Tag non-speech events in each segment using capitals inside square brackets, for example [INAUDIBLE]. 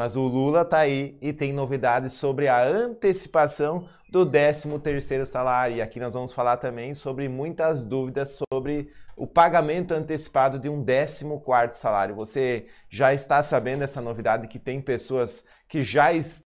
Mas o Lula tá aí e tem novidades sobre a antecipação do 13º salário. E aqui nós vamos falar também sobre muitas dúvidas sobre o pagamento antecipado de um 14º salário. Você já está sabendo essa novidade que tem pessoas que já estão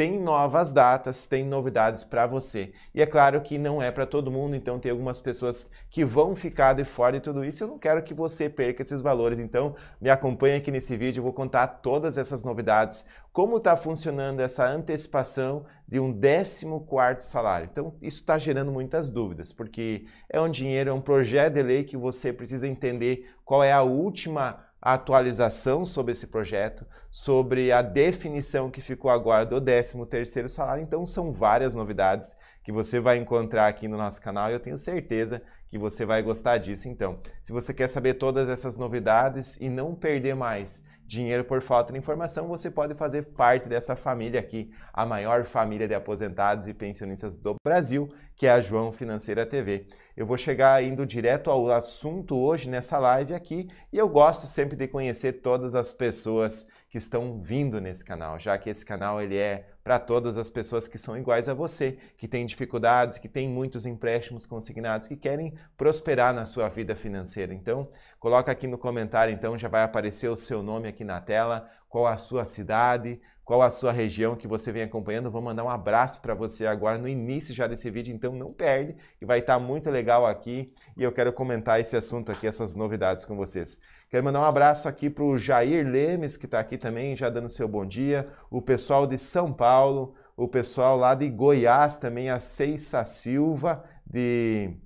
tem novas datas, tem novidades para você. E é claro que não é para todo mundo, então tem algumas pessoas que vão ficar de fora de tudo isso. Eu não quero que você perca esses valores, então me acompanha aqui nesse vídeo, eu vou contar todas essas novidades, como está funcionando essa antecipação de um 14 quarto salário. Então isso está gerando muitas dúvidas, porque é um dinheiro, é um projeto de lei que você precisa entender qual é a última a atualização sobre esse projeto, sobre a definição que ficou agora do 13º salário. Então são várias novidades que você vai encontrar aqui no nosso canal e eu tenho certeza que você vai gostar disso então. Se você quer saber todas essas novidades e não perder mais dinheiro por falta de informação, você pode fazer parte dessa família aqui, a maior família de aposentados e pensionistas do Brasil, que é a João Financeira TV. Eu vou chegar indo direto ao assunto hoje nessa live aqui e eu gosto sempre de conhecer todas as pessoas que estão vindo nesse canal, já que esse canal ele é para todas as pessoas que são iguais a você, que têm dificuldades, que têm muitos empréstimos consignados, que querem prosperar na sua vida financeira. Então, Coloca aqui no comentário então, já vai aparecer o seu nome aqui na tela, qual a sua cidade, qual a sua região que você vem acompanhando. Vou mandar um abraço para você agora no início já desse vídeo, então não perde, que vai estar tá muito legal aqui e eu quero comentar esse assunto aqui, essas novidades com vocês. Quero mandar um abraço aqui para o Jair Lemes, que está aqui também, já dando seu bom dia, o pessoal de São Paulo, o pessoal lá de Goiás também, a Ceissa Silva, de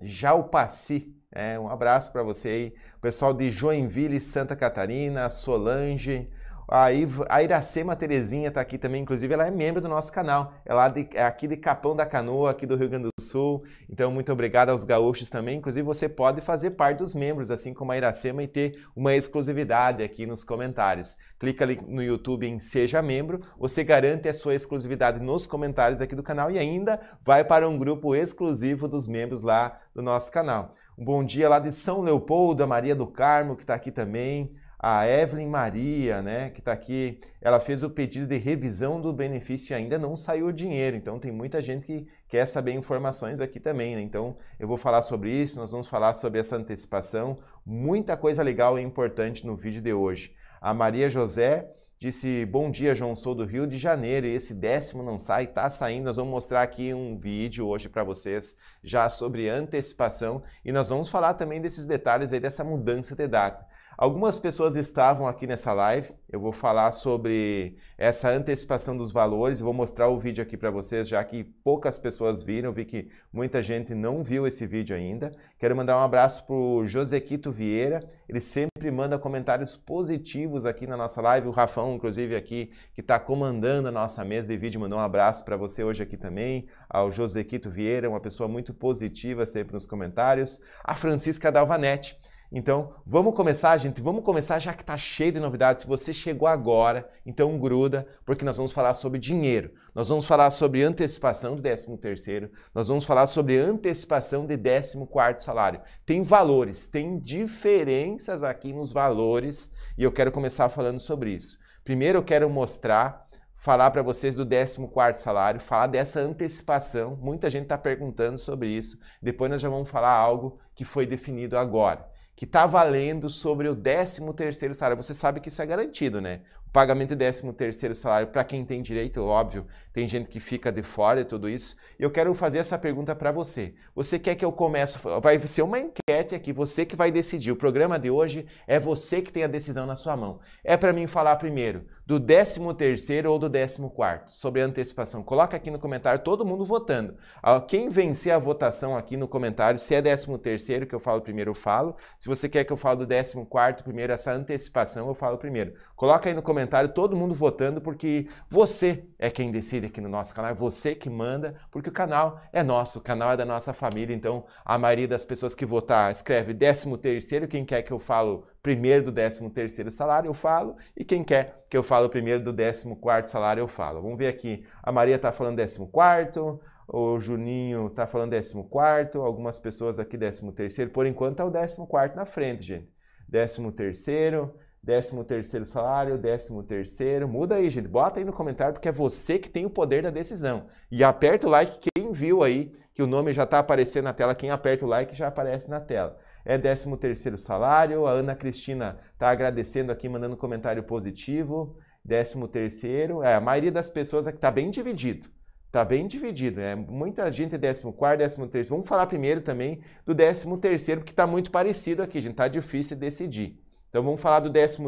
Jalpaci, é, um abraço para você aí, o pessoal de Joinville, Santa Catarina, Solange, a, Ivo, a Iracema Terezinha está aqui também, inclusive ela é membro do nosso canal, é, lá de, é aqui de Capão da Canoa, aqui do Rio Grande do Sul, então muito obrigado aos gaúchos também, inclusive você pode fazer parte dos membros, assim como a Iracema, e ter uma exclusividade aqui nos comentários. Clica ali no YouTube em Seja Membro, você garante a sua exclusividade nos comentários aqui do canal e ainda vai para um grupo exclusivo dos membros lá do nosso canal. Um bom dia lá de São Leopoldo, a Maria do Carmo, que está aqui também. A Evelyn Maria, né, que está aqui, ela fez o pedido de revisão do benefício e ainda não saiu o dinheiro. Então, tem muita gente que quer saber informações aqui também, né? Então, eu vou falar sobre isso, nós vamos falar sobre essa antecipação. Muita coisa legal e importante no vídeo de hoje. A Maria José disse: Bom dia, João, sou do Rio de Janeiro e esse décimo não sai, tá saindo. Nós vamos mostrar aqui um vídeo hoje para vocês já sobre antecipação e nós vamos falar também desses detalhes aí dessa mudança de data. Algumas pessoas estavam aqui nessa live. Eu vou falar sobre essa antecipação dos valores. Vou mostrar o vídeo aqui para vocês, já que poucas pessoas viram. Vi que muita gente não viu esse vídeo ainda. Quero mandar um abraço para o Josequito Vieira. Ele sempre manda comentários positivos aqui na nossa live. O Rafão, inclusive, aqui, que está comandando a nossa mesa de vídeo, mandou um abraço para você hoje aqui também. Ao Josequito Vieira, uma pessoa muito positiva sempre nos comentários. A Francisca Dalvanete então, vamos começar, gente. Vamos começar já que está cheio de novidades. Se você chegou agora, então gruda, porque nós vamos falar sobre dinheiro. Nós vamos falar sobre antecipação do 13 terceiro. Nós vamos falar sobre antecipação de 14 quarto salário. Tem valores, tem diferenças aqui nos valores e eu quero começar falando sobre isso. Primeiro, eu quero mostrar falar para vocês do 14 quarto salário, falar dessa antecipação. Muita gente está perguntando sobre isso. Depois nós já vamos falar algo que foi definido agora que está valendo sobre o 13º salário. Você sabe que isso é garantido, né? O pagamento de 13º salário para quem tem direito, óbvio, tem gente que fica de fora e tudo isso. E eu quero fazer essa pergunta para você. Você quer que eu comece? Vai ser uma enquete aqui, você que vai decidir. O programa de hoje é você que tem a decisão na sua mão. É para mim falar primeiro do 13º ou do 14º sobre antecipação. Coloca aqui no comentário, todo mundo votando. Ah, quem vencer a votação aqui no comentário, se é 13º que eu falo primeiro, eu falo. Se você quer que eu fale do 14º primeiro, essa antecipação eu falo primeiro. Coloca aí no comentário, todo mundo votando, porque você é quem decide aqui no nosso canal, é você que manda, porque o canal é nosso, o canal é da nossa família, então a maioria das pessoas que votar escreve 13º, quem quer que eu falo primeiro do décimo terceiro salário eu falo, e quem quer que eu falo primeiro do décimo quarto salário eu falo. Vamos ver aqui, a Maria está falando décimo quarto, o Juninho está falando décimo quarto, algumas pessoas aqui décimo terceiro, por enquanto é o décimo quarto na frente, gente. Décimo terceiro, décimo terceiro salário, décimo terceiro, muda aí, gente, bota aí no comentário, porque é você que tem o poder da decisão. E aperta o like, quem viu aí que o nome já está aparecendo na tela, quem aperta o like já aparece na tela é 13 terceiro salário. A Ana Cristina está agradecendo aqui, mandando um comentário positivo. 13 terceiro. é, a maioria das pessoas aqui está bem dividido. Está bem dividido, né? Muita gente é 14, 13. Vamos falar primeiro também do 13, porque está muito parecido aqui, gente. Está difícil decidir. Então vamos falar do 13,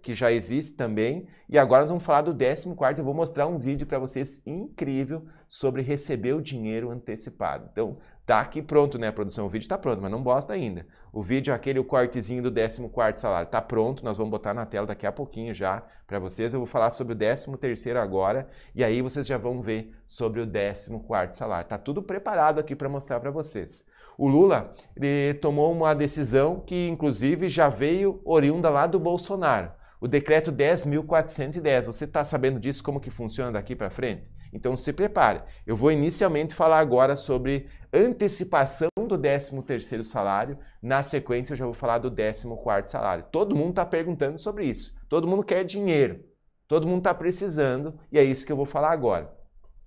que já existe também. E agora nós vamos falar do 14. Eu vou mostrar um vídeo para vocês incrível sobre receber o dinheiro antecipado. Então tá aqui pronto, né, produção? O vídeo tá pronto, mas não bosta ainda. O vídeo, é aquele o cortezinho do 14 salário, tá pronto, nós vamos botar na tela daqui a pouquinho já para vocês. Eu vou falar sobre o 13 agora e aí vocês já vão ver sobre o 14 salário. Tá tudo preparado aqui para mostrar para vocês. O Lula tomou uma decisão que, inclusive, já veio oriunda lá do Bolsonaro. O decreto 10.410, você está sabendo disso, como que funciona daqui para frente? Então se prepare. Eu vou inicialmente falar agora sobre antecipação do 13º salário, na sequência eu já vou falar do 14º salário. Todo mundo está perguntando sobre isso. Todo mundo quer dinheiro. Todo mundo está precisando e é isso que eu vou falar agora.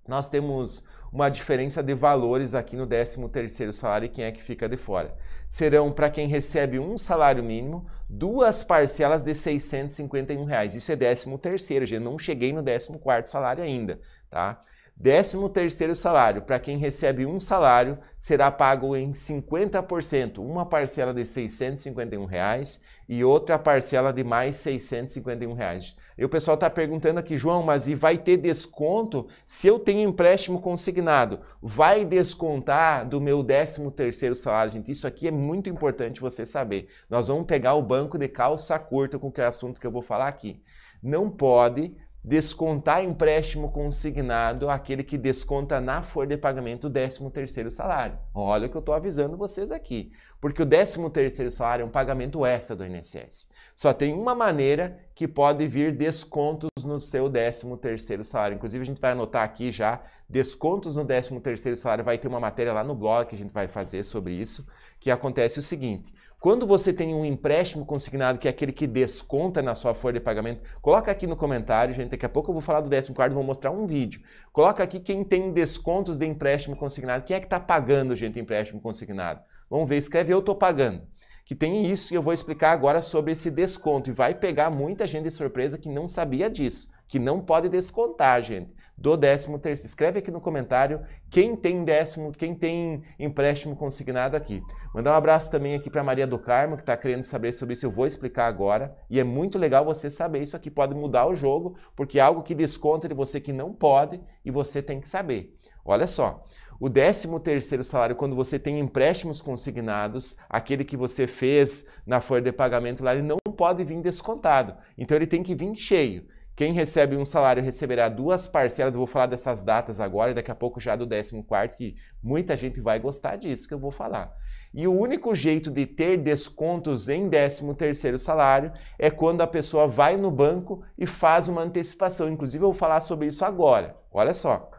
Nós temos uma diferença de valores aqui no 13º salário e quem é que fica de fora. Serão para quem recebe um salário mínimo, duas parcelas de R$ 651. Reais. Isso é 13º, gente, não cheguei no 14º salário ainda, tá? Décimo terceiro salário, para quem recebe um salário, será pago em 50%, uma parcela de R$ 651 reais e outra parcela de mais R$ 651. Reais. E o pessoal está perguntando aqui, João, mas e vai ter desconto se eu tenho empréstimo consignado? Vai descontar do meu 13 terceiro salário? Gente, isso aqui é muito importante você saber. Nós vamos pegar o banco de calça curta com que é assunto que eu vou falar aqui. Não pode descontar empréstimo consignado aquele que desconta na folha de pagamento o 13º salário. Olha o que eu estou avisando vocês aqui, porque o 13º salário é um pagamento extra do INSS. Só tem uma maneira que pode vir descontos no seu 13º salário. Inclusive a gente vai anotar aqui já descontos no 13º salário, vai ter uma matéria lá no blog que a gente vai fazer sobre isso, que acontece o seguinte: quando você tem um empréstimo consignado, que é aquele que desconta na sua folha de pagamento, coloca aqui no comentário, gente. Daqui a pouco eu vou falar do 14 quarto, vou mostrar um vídeo. Coloca aqui quem tem descontos de empréstimo consignado. Quem é que está pagando, gente, empréstimo consignado? Vamos ver, escreve eu estou pagando. Que tem isso e eu vou explicar agora sobre esse desconto. E vai pegar muita gente de surpresa que não sabia disso, que não pode descontar, gente do 13 terceiro. Escreve aqui no comentário quem tem décimo, quem tem empréstimo consignado aqui. Mandar um abraço também aqui para Maria do Carmo, que está querendo saber sobre isso, eu vou explicar agora. E é muito legal você saber isso aqui, pode mudar o jogo, porque é algo que desconta de você que não pode e você tem que saber. Olha só, o 13º salário, quando você tem empréstimos consignados, aquele que você fez na folha de pagamento lá, ele não pode vir descontado. Então ele tem que vir cheio. Quem recebe um salário receberá duas parcelas. Eu vou falar dessas datas agora e daqui a pouco já do 14, que muita gente vai gostar disso que eu vou falar. E o único jeito de ter descontos em 13 salário é quando a pessoa vai no banco e faz uma antecipação. Inclusive eu vou falar sobre isso agora. Olha só.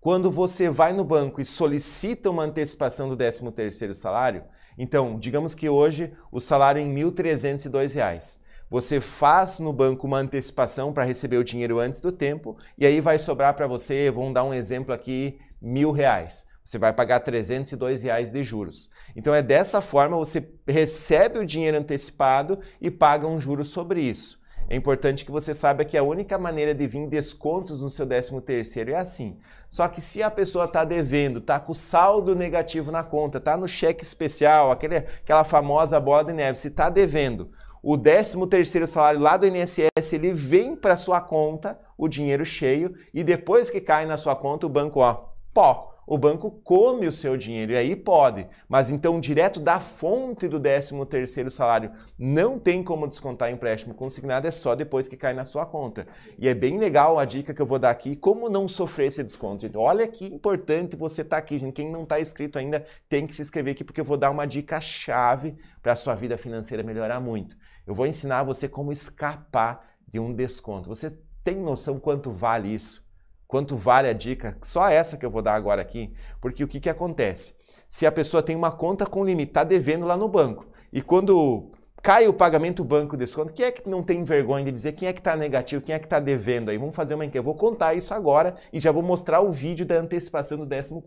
Quando você vai no banco e solicita uma antecipação do 13 salário, então, digamos que hoje o salário é em R$ 1.302. Você faz no banco uma antecipação para receber o dinheiro antes do tempo e aí vai sobrar para você, vamos dar um exemplo aqui, mil reais. Você vai pagar 302 reais de juros. Então é dessa forma você recebe o dinheiro antecipado e paga um juro sobre isso. É importante que você saiba que a única maneira de vir descontos no seu 13 terceiro é assim. Só que se a pessoa está devendo, está com saldo negativo na conta, está no cheque especial, aquele, aquela famosa bola de neve, se está devendo, o 13º salário lá do INSS, ele vem para sua conta, o dinheiro cheio, e depois que cai na sua conta, o banco, ó, pó, o banco come o seu dinheiro e aí pode, mas então direto da fonte do 13º salário não tem como descontar empréstimo consignado, é só depois que cai na sua conta. E é bem legal a dica que eu vou dar aqui, como não sofrer esse desconto. olha que importante você estar tá aqui, gente. Quem não está inscrito ainda tem que se inscrever aqui porque eu vou dar uma dica chave para a sua vida financeira melhorar muito. Eu vou ensinar você como escapar de um desconto. Você tem noção quanto vale isso? Quanto vale a dica? Só essa que eu vou dar agora aqui, porque o que, que acontece? Se a pessoa tem uma conta com limite, está devendo lá no banco, e quando cai o pagamento, o banco desconto, quem é que não tem vergonha de dizer quem é que está negativo, quem é que está devendo aí? Vamos fazer uma enquete. Eu vou contar isso agora e já vou mostrar o vídeo da antecipação do 14.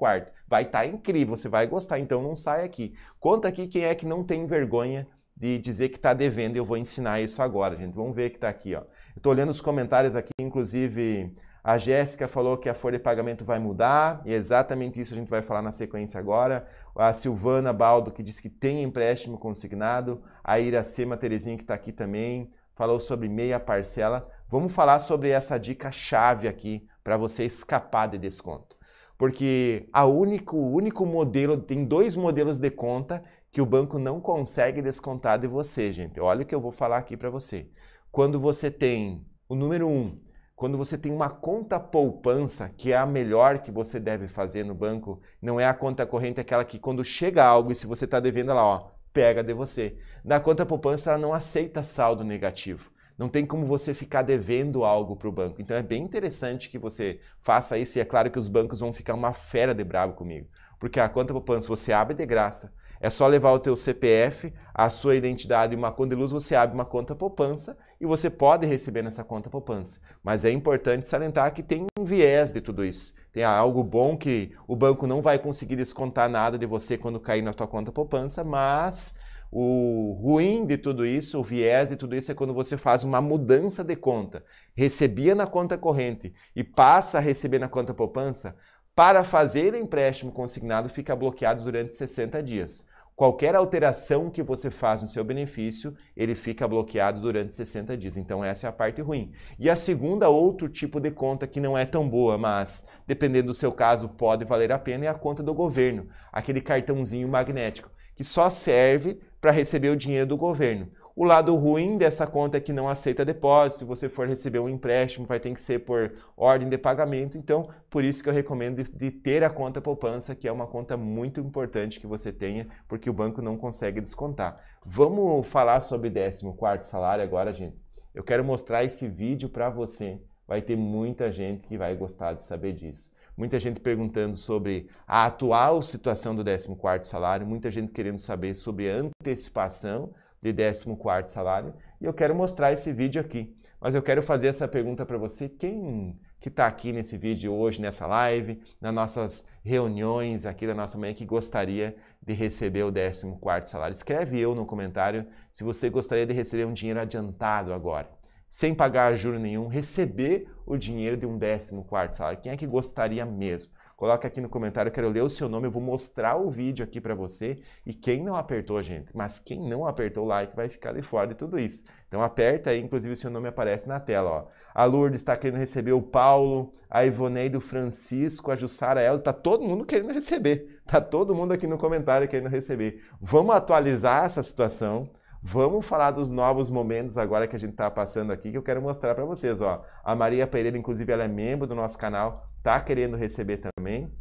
Vai estar tá incrível, você vai gostar, então não sai aqui. Conta aqui quem é que não tem vergonha de dizer que está devendo, e eu vou ensinar isso agora, gente. Vamos ver que está aqui, ó. Eu estou olhando os comentários aqui, inclusive a Jéssica falou que a folha de pagamento vai mudar, e é exatamente isso a gente vai falar na sequência agora. A Silvana Baldo, que disse que tem empréstimo consignado. A Iracema Terezinha, que está aqui também, falou sobre meia parcela. Vamos falar sobre essa dica chave aqui para você escapar de desconto. Porque a único, o único modelo, tem dois modelos de conta que o banco não consegue descontar de você, gente. Olha o que eu vou falar aqui para você. Quando você tem o número um, quando você tem uma conta poupança, que é a melhor que você deve fazer no banco, não é a conta corrente é aquela que quando chega algo e se você está devendo ela, ó, pega de você. Na conta poupança ela não aceita saldo negativo. Não tem como você ficar devendo algo para o banco. Então é bem interessante que você faça isso e é claro que os bancos vão ficar uma fera de bravo comigo. Porque a conta poupança você abre de graça, é só levar o teu CPF, a sua identidade e uma conta de luz, você abre uma conta poupança e você pode receber nessa conta poupança. Mas é importante salientar que tem um viés de tudo isso. Tem algo bom que o banco não vai conseguir descontar nada de você quando cair na tua conta poupança, mas o ruim de tudo isso, o viés de tudo isso é quando você faz uma mudança de conta. Recebia na conta corrente e passa a receber na conta poupança, para fazer o empréstimo consignado fica bloqueado durante 60 dias qualquer alteração que você faz no seu benefício, ele fica bloqueado durante 60 dias. Então essa é a parte ruim. E a segunda, outro tipo de conta que não é tão boa, mas dependendo do seu caso pode valer a pena, é a conta do governo, aquele cartãozinho magnético que só serve para receber o dinheiro do governo. O lado ruim dessa conta é que não aceita depósito. Se você for receber um empréstimo, vai ter que ser por ordem de pagamento. Então, por isso que eu recomendo de ter a conta poupança, que é uma conta muito importante que você tenha, porque o banco não consegue descontar. Vamos falar sobre 14 salário agora, gente. Eu quero mostrar esse vídeo para você. Vai ter muita gente que vai gostar de saber disso muita gente perguntando sobre a atual situação do 14 salário, muita gente querendo saber sobre antecipação de 14 salário, e eu quero mostrar esse vídeo aqui. Mas eu quero fazer essa pergunta para você, quem que está aqui nesse vídeo hoje, nessa live, nas nossas reuniões aqui da nossa manhã, que gostaria de receber o 14 salário. Escreve eu no comentário se você gostaria de receber um dinheiro adiantado agora, sem pagar juro nenhum, receber o dinheiro de um 14 salário. Quem é que gostaria mesmo? Coloca aqui no comentário, eu quero ler o seu nome, eu vou mostrar o vídeo aqui para você. E quem não apertou, gente, mas quem não apertou o like vai ficar de fora de tudo isso. Então aperta aí, inclusive o seu nome aparece na tela. Ó. A Lourdes está querendo receber o Paulo, a Ivoneide, o Francisco, a Jussara Elza, está todo mundo querendo receber. Está todo mundo aqui no comentário querendo receber. Vamos atualizar essa situação Vamos falar dos novos momentos agora que a gente está passando aqui, que eu quero mostrar para vocês. Ó. A Maria Pereira, inclusive, ela é membro do nosso canal, está querendo receber também.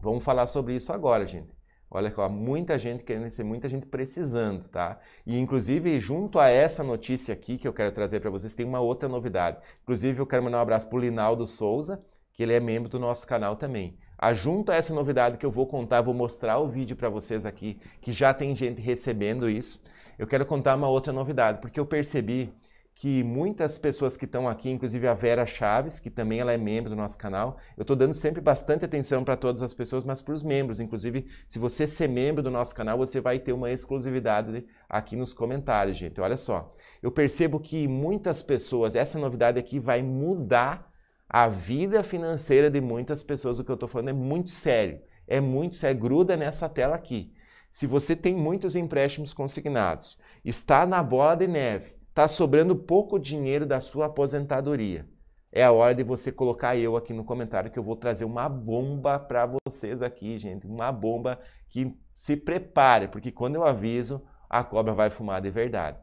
Vamos falar sobre isso agora, gente. Olha que muita gente querendo receber, muita gente precisando, tá? E inclusive, junto a essa notícia aqui que eu quero trazer para vocês, tem uma outra novidade. Inclusive, eu quero mandar um abraço para o Linaldo Souza, que ele é membro do nosso canal também. Ah, junto a essa novidade que eu vou contar, vou mostrar o vídeo para vocês aqui, que já tem gente recebendo isso eu quero contar uma outra novidade, porque eu percebi que muitas pessoas que estão aqui, inclusive a Vera Chaves, que também ela é membro do nosso canal, eu estou dando sempre bastante atenção para todas as pessoas, mas para os membros, inclusive, se você ser membro do nosso canal, você vai ter uma exclusividade aqui nos comentários, gente. Olha só, eu percebo que muitas pessoas, essa novidade aqui vai mudar a vida financeira de muitas pessoas. O que eu estou falando é muito sério, é muito sério, gruda nessa tela aqui. Se você tem muitos empréstimos consignados, está na bola de neve, está sobrando pouco dinheiro da sua aposentadoria, é a hora de você colocar eu aqui no comentário que eu vou trazer uma bomba para vocês aqui, gente. Uma bomba que se prepare, porque quando eu aviso, a cobra vai fumar de verdade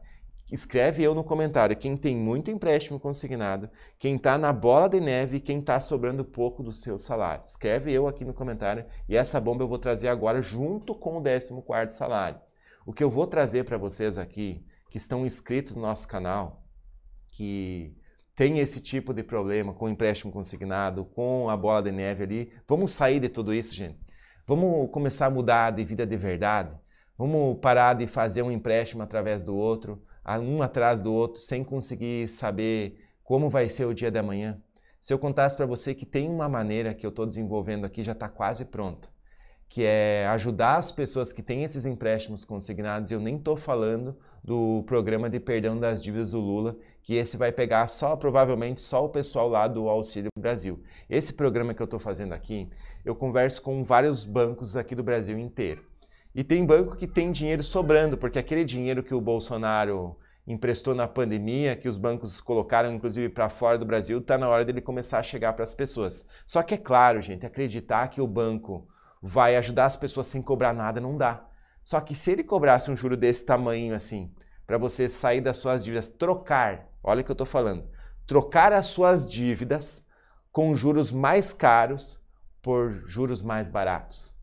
escreve eu no comentário quem tem muito empréstimo consignado, quem está na bola de neve, e quem está sobrando pouco do seu salário. Escreve eu aqui no comentário e essa bomba eu vou trazer agora junto com o 14 salário. O que eu vou trazer para vocês aqui, que estão inscritos no nosso canal, que tem esse tipo de problema com empréstimo consignado, com a bola de neve ali, vamos sair de tudo isso, gente. Vamos começar a mudar de vida de verdade. Vamos parar de fazer um empréstimo através do outro um atrás do outro, sem conseguir saber como vai ser o dia da manhã. Se eu contasse para você que tem uma maneira que eu estou desenvolvendo aqui, já está quase pronto, que é ajudar as pessoas que têm esses empréstimos consignados. Eu nem estou falando do programa de perdão das dívidas do Lula, que esse vai pegar só provavelmente só o pessoal lá do Auxílio Brasil. Esse programa que eu estou fazendo aqui, eu converso com vários bancos aqui do Brasil inteiro. E tem banco que tem dinheiro sobrando, porque aquele dinheiro que o Bolsonaro emprestou na pandemia, que os bancos colocaram inclusive para fora do Brasil, está na hora dele começar a chegar para as pessoas. Só que é claro, gente, acreditar que o banco vai ajudar as pessoas sem cobrar nada não dá. Só que se ele cobrasse um juro desse tamanho assim, para você sair das suas dívidas, trocar, olha o que eu estou falando, trocar as suas dívidas com juros mais caros por juros mais baratos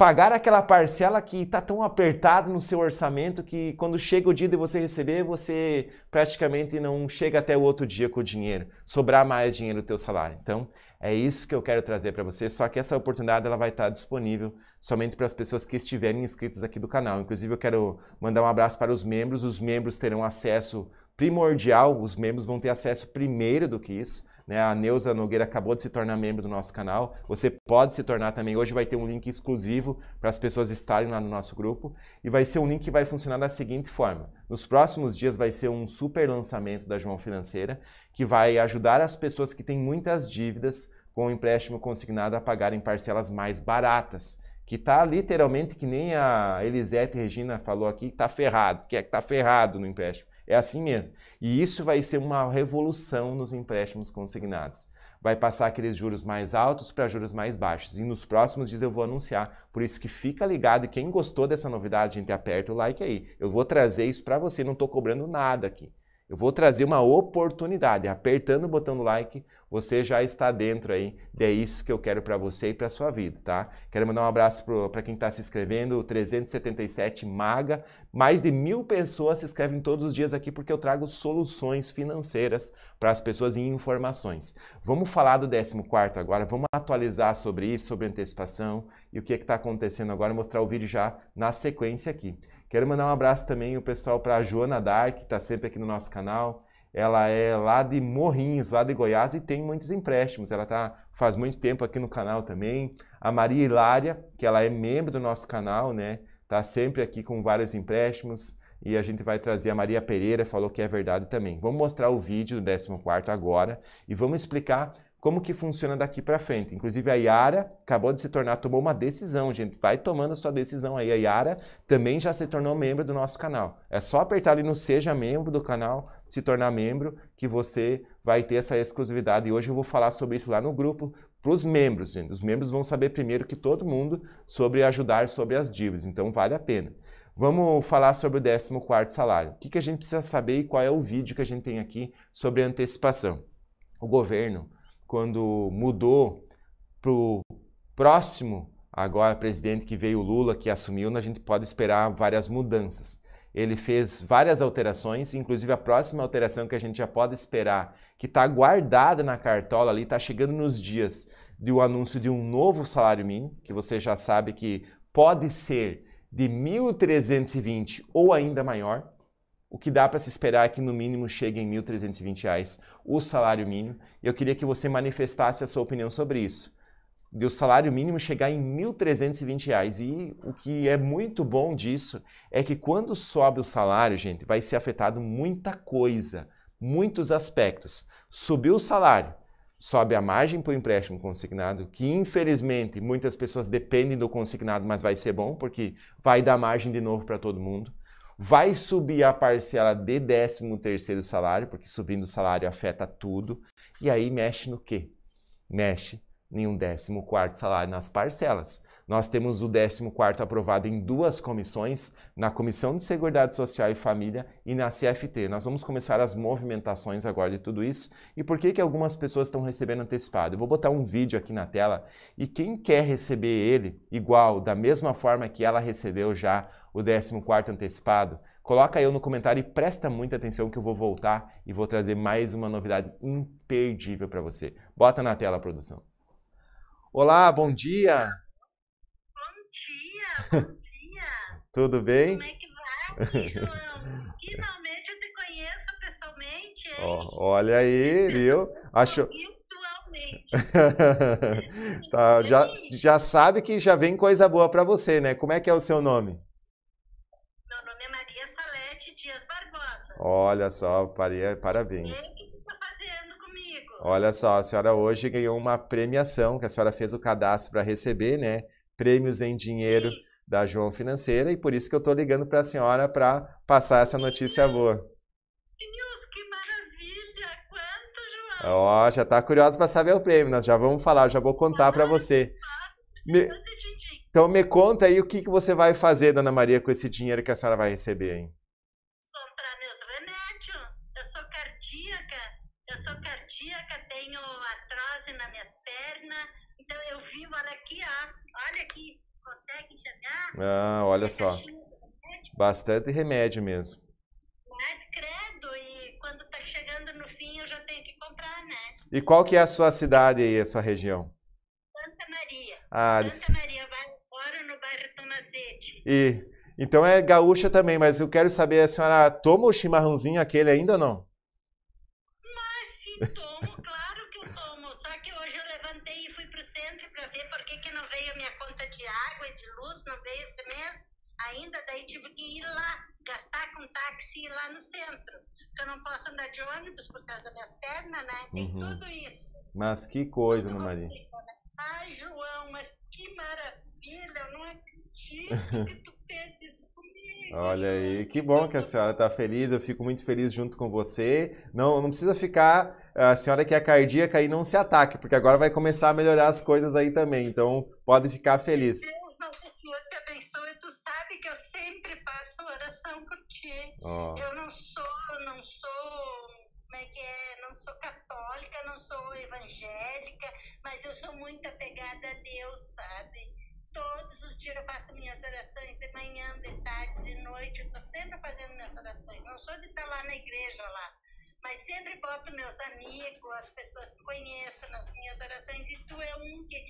pagar aquela parcela que está tão apertado no seu orçamento que quando chega o dia de você receber, você praticamente não chega até o outro dia com o dinheiro, sobrar mais dinheiro do teu salário. Então, é isso que eu quero trazer para você, só que essa oportunidade ela vai estar tá disponível somente para as pessoas que estiverem inscritas aqui do canal. Inclusive, eu quero mandar um abraço para os membros, os membros terão acesso primordial, os membros vão ter acesso primeiro do que isso né? A Neuza Nogueira acabou de se tornar membro do nosso canal. Você pode se tornar também. Hoje vai ter um link exclusivo para as pessoas estarem lá no nosso grupo. E vai ser um link que vai funcionar da seguinte forma. Nos próximos dias vai ser um super lançamento da João Financeira, que vai ajudar as pessoas que têm muitas dívidas com o empréstimo consignado a pagarem parcelas mais baratas que tá literalmente que nem a Elisete Regina falou aqui, tá ferrado, que é que tá ferrado no empréstimo. É assim mesmo. E isso vai ser uma revolução nos empréstimos consignados. Vai passar aqueles juros mais altos para juros mais baixos. E nos próximos dias eu vou anunciar. Por isso que fica ligado. E quem gostou dessa novidade, gente, aperta o like aí. Eu vou trazer isso para você. Não estou cobrando nada aqui. Eu vou trazer uma oportunidade. Apertando o botão do like, você já está dentro aí. E é isso que eu quero para você e para sua vida, tá? Quero mandar um abraço para quem está se inscrevendo, 377 Maga. Mais de mil pessoas se inscrevem todos os dias aqui porque eu trago soluções financeiras para as pessoas e informações. Vamos falar do 14 agora, vamos atualizar sobre isso, sobre antecipação e o que é está acontecendo agora, mostrar o vídeo já na sequência aqui. Quero mandar um abraço também o pessoal para a Joana Dark, que está sempre aqui no nosso canal. Ela é lá de Morrinhos, lá de Goiás, e tem muitos empréstimos. Ela tá faz muito tempo aqui no canal também. A Maria Hilária, que ela é membro do nosso canal, né? Está sempre aqui com vários empréstimos. E a gente vai trazer a Maria Pereira, falou que é verdade também. Vamos mostrar o vídeo do 14 agora e vamos explicar como que funciona daqui para frente. Inclusive a Yara acabou de se tornar, tomou uma decisão, gente. Vai tomando a sua decisão aí. A Yara também já se tornou membro do nosso canal. É só apertar ali no Seja Membro do canal, se tornar membro, que você vai ter essa exclusividade. E hoje eu vou falar sobre isso lá no grupo para os membros, gente. Os membros vão saber primeiro que todo mundo sobre ajudar sobre as dívidas. Então vale a pena. Vamos falar sobre o 14 salário. O que, que a gente precisa saber e qual é o vídeo que a gente tem aqui sobre antecipação. O governo quando mudou para o próximo, agora presidente que veio Lula, que assumiu, a gente pode esperar várias mudanças. Ele fez várias alterações, inclusive a próxima alteração que a gente já pode esperar, que está guardada na cartola ali, está chegando nos dias do anúncio de um novo salário mínimo, que você já sabe que pode ser de 1.320 ou ainda maior. O que dá para se esperar é que no mínimo chegue em R$ 1.320 o salário mínimo. E eu queria que você manifestasse a sua opinião sobre isso. De o salário mínimo chegar em R$ 1.320. E o que é muito bom disso é que quando sobe o salário, gente, vai ser afetado muita coisa, muitos aspectos. Subiu o salário, sobe a margem para o empréstimo consignado, que infelizmente muitas pessoas dependem do consignado, mas vai ser bom porque vai dar margem de novo para todo mundo vai subir a parcela de 13 terceiro salário, porque subindo o salário afeta tudo, e aí mexe no quê? Mexe em um 14 quarto salário nas parcelas. Nós temos o 14 aprovado em duas comissões, na Comissão de Seguridade Social e Família e na CFT. Nós vamos começar as movimentações agora de tudo isso. E por que, que algumas pessoas estão recebendo antecipado? Eu vou botar um vídeo aqui na tela e quem quer receber ele igual, da mesma forma que ela recebeu já o 14 antecipado, Coloca aí no comentário e presta muita atenção que eu vou voltar e vou trazer mais uma novidade imperdível para você. Bota na tela, produção. Olá, bom dia bom dia! Tudo bem? Como é que vai, João? Finalmente eu te conheço pessoalmente, hein? Oh, olha aí, viu? Acho... [LAUGHS] [LAUGHS] tá, já, já sabe que já vem coisa boa para você, né? Como é que é o seu nome? Meu nome é Maria Salete Dias Barbosa. Olha só, paria, parabéns. o que você tá fazendo comigo? Olha só, a senhora hoje ganhou uma premiação que a senhora fez o cadastro para receber, né? prêmios em dinheiro da João Financeira e por isso que eu estou ligando para a senhora para passar essa notícia boa. que maravilha! Quanto, João! Ó, oh, já está curioso para saber o prêmio, nós já vamos falar, já vou contar para você. Me... Então me conta aí o que, que você vai fazer, Dona Maria, com esse dinheiro que a senhora vai receber, hein? Comprar meus remédios. Eu sou cardíaca, eu sou cardíaca, tenho vivo, olha aqui, né? ó. Olha aqui, consegue enxergar? Ah, olha Essa só. Bastante remédio mesmo. Mas credo, e quando tá chegando no fim eu já tenho que comprar, né? E qual que é a sua cidade aí, a sua região? Santa Maria. Ah, Santa Maria, moro no bairro Tomazete. E, então é gaúcha também, mas eu quero saber, a senhora toma o chimarrãozinho aquele ainda ou não? Mas se tomo, de água e de luz no mês de mês, ainda daí tive que ir lá, gastar com táxi e ir lá no centro. Porque eu não posso andar de ônibus por causa das minhas pernas, né? Tem uhum. tudo isso. Mas que coisa, Ana Maria. Ai, né? ah, João, mas que maravilha, eu não acredito que tu [LAUGHS] fez isso comigo. Olha aí, que bom que a senhora está feliz, eu fico muito feliz junto com você. Não, não precisa ficar a senhora que é cardíaca aí não se ataque, porque agora vai começar a melhorar as coisas aí também. Então, pode ficar feliz. Deus, Nosso Senhor te abençoe. Tu sabe que eu sempre faço oração por ti. Oh. Eu não sou, não sou, como é que é? Não sou católica, não sou evangélica, mas eu sou muito apegada a Deus, sabe? Todos os dias eu faço minhas orações, de manhã, de tarde, de noite. Eu estou sempre fazendo minhas orações. Não sou de estar lá na igreja lá mas sempre boto meus amigos, as pessoas que conheço nas minhas orações, e tu é um que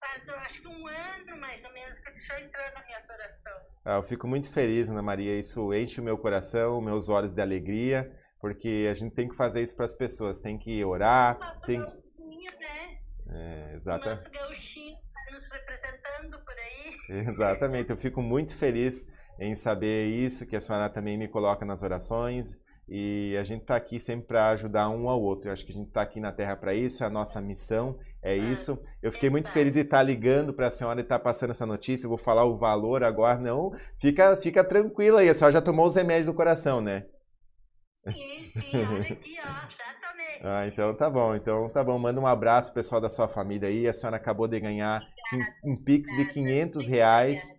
faz, eu acho que um ano mais ou menos que o senhor entrou nas minhas orações. Ah, eu fico muito feliz, Ana Maria, isso enche o meu coração, meus olhos de alegria, porque a gente tem que fazer isso para as pessoas, tem que orar, Nosso tem gauchinho, né? É, exata... gauchinho tá nos representando por aí. [LAUGHS] Exatamente, eu fico muito feliz em saber isso, que a senhora também me coloca nas orações, e a gente está aqui sempre para ajudar um ao outro. Eu acho que a gente está aqui na Terra para isso, é a nossa missão é ah, isso. Eu fiquei muito feliz de estar tá ligando para a senhora e estar tá passando essa notícia. Eu vou falar o valor agora, não. Fica, fica tranquila aí, a senhora já tomou os remédios do coração, né? Sim, sim, olha aqui, ó, já tomei. [LAUGHS] ah, então tá bom, então tá bom. Manda um abraço pessoal da sua família aí. A senhora acabou de ganhar um, um Pix de 500 reais,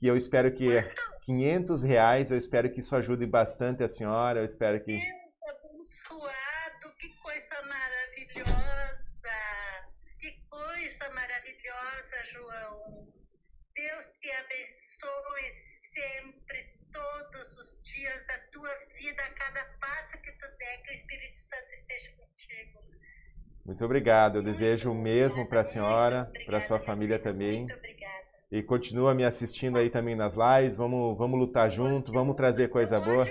que eu espero que... Quanto? 500 reais. Eu espero que isso ajude bastante a senhora. Eu espero que. abençoado, que coisa maravilhosa! Que coisa maravilhosa, João. Deus te abençoe sempre, todos os dias da tua vida, a cada passo que tu der, que o Espírito Santo esteja contigo. Muito obrigado. Eu desejo o mesmo para a senhora, para sua família também. Muito obrigada. E continua me assistindo aí também nas lives. Vamos, vamos lutar junto, vamos trazer coisa boa.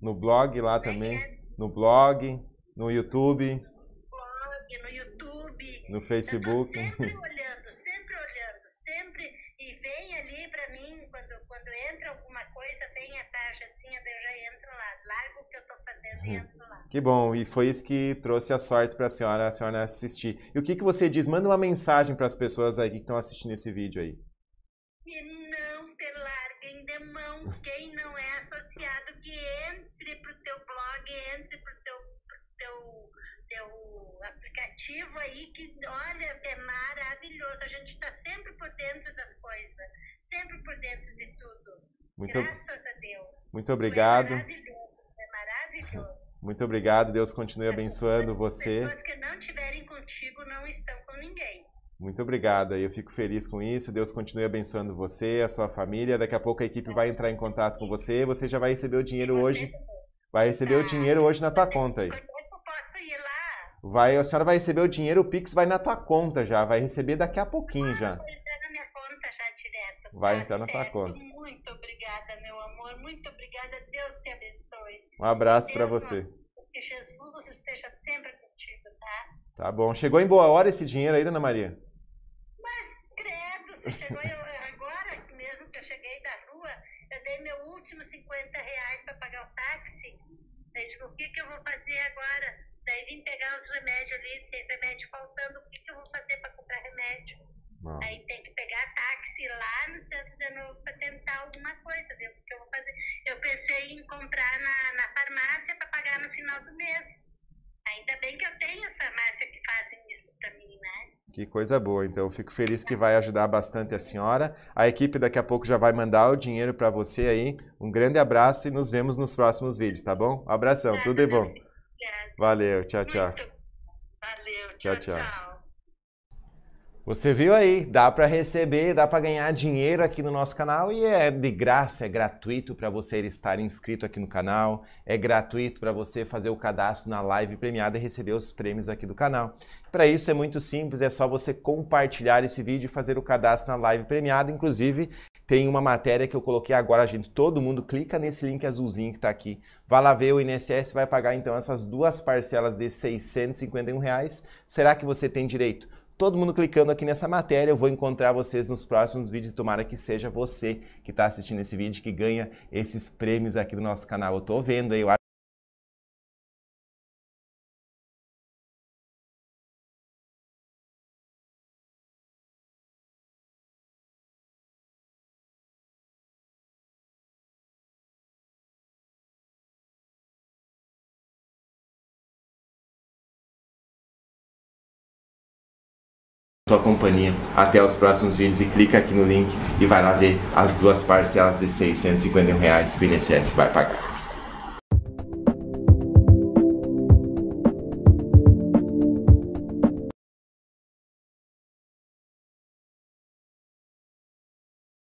no blog lá é também, é. no blog, no YouTube, no, blog, no, YouTube. no Facebook. Eu sempre [LAUGHS] olhando, sempre olhando, sempre e vem ali para mim quando quando entra alguma coisa, vem a taxa assim, eu já entro lá, largo o que eu tô fazendo e uhum. entro que bom, e foi isso que trouxe a sorte para a senhora, a senhora assistir. E o que, que você diz? Manda uma mensagem para as pessoas aí que estão assistindo esse vídeo aí. Que não te larguem de mão, quem não é associado que entre pro teu blog, entre pro teu, pro teu, teu aplicativo aí, que olha, é maravilhoso, a gente está sempre por dentro das coisas, sempre por dentro de tudo. Muito, Graças a Deus. Muito obrigado. Foi maravilhoso maravilhoso. Muito obrigado, Deus continue abençoando você. Pessoas que não estiverem contigo não estão com ninguém. Muito obrigado, eu fico feliz com isso. Deus continue abençoando você, a sua família. Daqui a pouco a equipe vai entrar em contato com você. Você já vai receber o dinheiro hoje. Vai receber o tá. dinheiro hoje na tua conta aí. É vai, a senhora vai receber o dinheiro, o Pix vai na tua conta já, vai receber daqui a pouquinho ah, já vai tá entrar na tua conta. Muito obrigada, meu amor. Muito obrigada. Deus te abençoe. Um abraço para você. Que Jesus esteja sempre contigo, tá? Tá bom. Chegou em boa hora esse dinheiro aí, dona Maria? Mas, credo, se chegou [LAUGHS] agora mesmo que eu cheguei da rua, eu dei meu último 50 reais para pagar o táxi. Daí, tipo, o que, que eu vou fazer agora? Daí vim pegar os remédios ali, tem remédio faltando, o que, que eu vou fazer para comprar remédio? Não. Ah. Aí tem que pegar táxi lá no centro de novo para tentar alguma coisa, viu? Porque eu vou fazer. Eu pensei em comprar na, na farmácia para pagar no final do mês. Ainda bem que eu tenho essa farmácia que fazem isso para mim, né? Que coisa boa, então. Fico feliz que vai ajudar bastante a senhora. A equipe daqui a pouco já vai mandar o dinheiro para você aí. Um grande abraço e nos vemos nos próximos vídeos, tá bom? Um abração, Obrigada, tudo de bom. Valeu, tchau, tchau. Muito... Valeu, tchau, tchau. tchau. tchau. Você viu aí, dá para receber, dá para ganhar dinheiro aqui no nosso canal e é de graça, é gratuito para você estar inscrito aqui no canal, é gratuito para você fazer o cadastro na live premiada e receber os prêmios aqui do canal. Para isso é muito simples, é só você compartilhar esse vídeo e fazer o cadastro na live premiada, inclusive tem uma matéria que eu coloquei agora, gente. Todo mundo clica nesse link azulzinho que está aqui. Vá lá ver, o INSS vai pagar então essas duas parcelas de R$ 651. Reais. Será que você tem direito? todo mundo clicando aqui nessa matéria. Eu vou encontrar vocês nos próximos vídeos e tomara que seja você que está assistindo esse vídeo que ganha esses prêmios aqui do nosso canal. Eu estou vendo aí, eu sua companhia até os próximos vídeos e clica aqui no link e vai lá ver as duas parcelas de 651 reais que o INSS vai pagar.